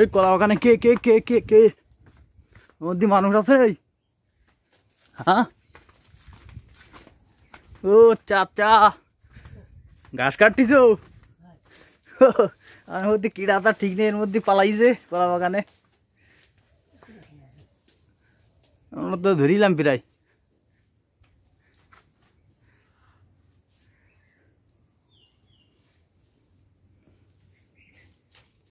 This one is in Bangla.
এই কলা বাগানে কে কে কে কে কে মধ্যে মানুষ আছে এই হ্যাঁ ও চাচা ঘাস কাটতিছ আমি মধ্যে কিড়া তা ঠিক নেই এর মধ্যে পালাইছে কলা বাগানে আমরা তো ধরিলাম প্রায়